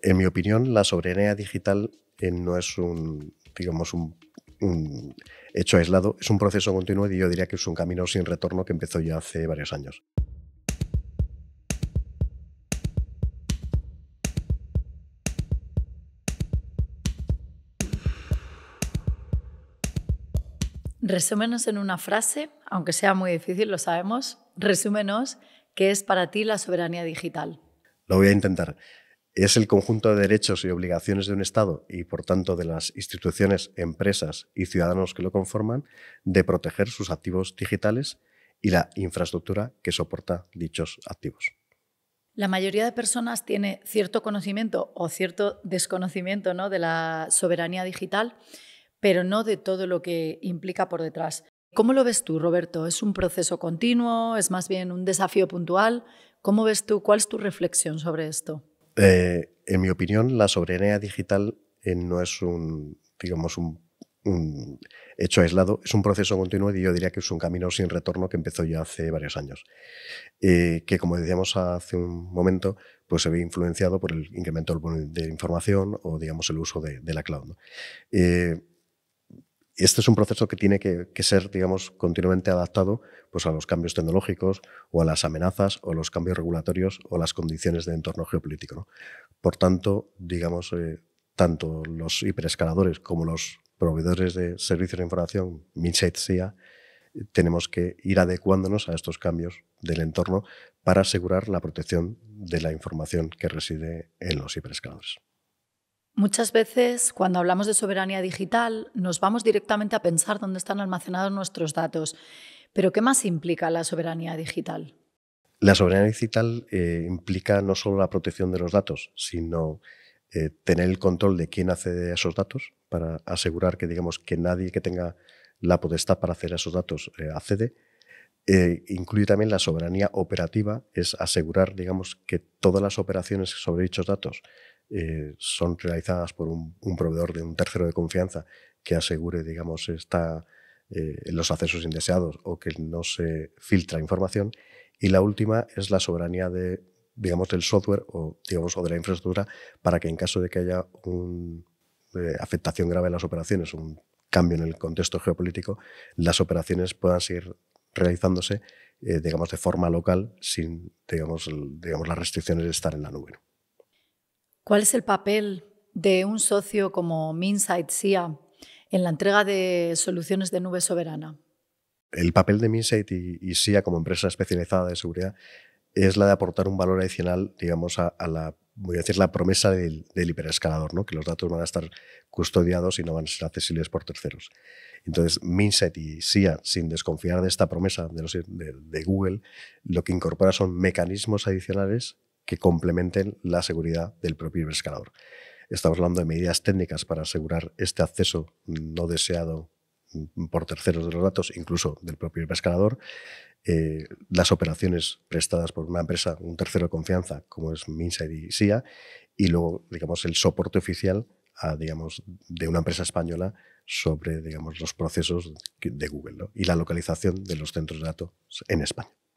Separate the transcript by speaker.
Speaker 1: En mi opinión, la soberanía digital eh, no es un, digamos, un, un hecho aislado, es un proceso continuo y yo diría que es un camino sin retorno que empezó ya hace varios años.
Speaker 2: Resúmenos en una frase, aunque sea muy difícil, lo sabemos. Resúmenos qué es para ti la soberanía digital.
Speaker 1: Lo voy a intentar es el conjunto de derechos y obligaciones de un Estado y, por tanto, de las instituciones, empresas y ciudadanos que lo conforman, de proteger sus activos digitales y la infraestructura que soporta dichos activos.
Speaker 2: La mayoría de personas tiene cierto conocimiento o cierto desconocimiento ¿no? de la soberanía digital, pero no de todo lo que implica por detrás. ¿Cómo lo ves tú, Roberto? ¿Es un proceso continuo? ¿Es más bien un desafío puntual? ¿Cómo ves tú? ¿Cuál es tu reflexión sobre esto?
Speaker 1: Eh, en mi opinión, la soberanía digital eh, no es un, digamos, un, hecho aislado, es un proceso continuo y yo diría que es un camino sin retorno que empezó ya hace varios años, eh, que como decíamos hace un momento, pues se ve influenciado por el incremento del de información o digamos el uso de, la cloud este es un proceso que tiene que, ser, digamos, continuamente adaptado pues, a los cambios tecnológicos o a las amenazas o los cambios regulatorios o las condiciones de entorno geopolítico. Por tanto, digamos, eh, tanto los hiperescaladores como los proveedores de servicios de información, SIA, tenemos que ir adecuándonos a estos cambios del entorno para asegurar la protección de la información que reside en los hiperescaladores.
Speaker 2: Muchas veces cuando hablamos de soberanía digital nos vamos directamente a pensar dónde están almacenados nuestros datos. Pero ¿qué más implica la soberanía digital?
Speaker 1: La soberanía digital eh, implica no solo la protección de los datos, sino eh, tener el control de quién accede a esos datos para asegurar que digamos que nadie que tenga la potestad para hacer a esos datos eh, accede. incluye también la soberanía operativa, es asegurar, digamos, que todas las operaciones sobre dichos datos eh, son realizadas por un, proveedor de un tercero de confianza que asegure, digamos, está, eh, los accesos indeseados o que no se filtra información. Y la última es la soberanía de, digamos, del software o, digamos, o de la infraestructura para que en caso de que haya una eh, afectación grave en las operaciones, un cambio en el contexto geopolítico, las operaciones puedan seguir realizándose, digamos, de forma local sin, digamos, digamos las restricciones de estar en la nube.
Speaker 2: ¿Cuál es el papel de un socio como Minsight SIA en la entrega de soluciones de nube soberana?
Speaker 1: El papel de Minsight y, SIA como empresa especializada de seguridad es la de aportar un valor adicional, digamos, a, la, decir, la promesa del, hiperescalador, ¿no? que los datos van a estar custodiados y no van a ser accesibles por terceros. Entonces, Minset y SIA, sin desconfiar de esta promesa de Google, lo que incorpora son mecanismos adicionales que complementen la seguridad del propio escalador. Estamos hablando de medidas técnicas para asegurar este acceso no deseado mm, por terceros de los datos, incluso del propio escalador, eh, las operaciones prestadas por una empresa, un tercero de confianza, como es Minside y SIA, y luego, digamos, el soporte oficial a, digamos, de una empresa española sobre digamos, los procesos de Google y la localización de los centros de datos en España.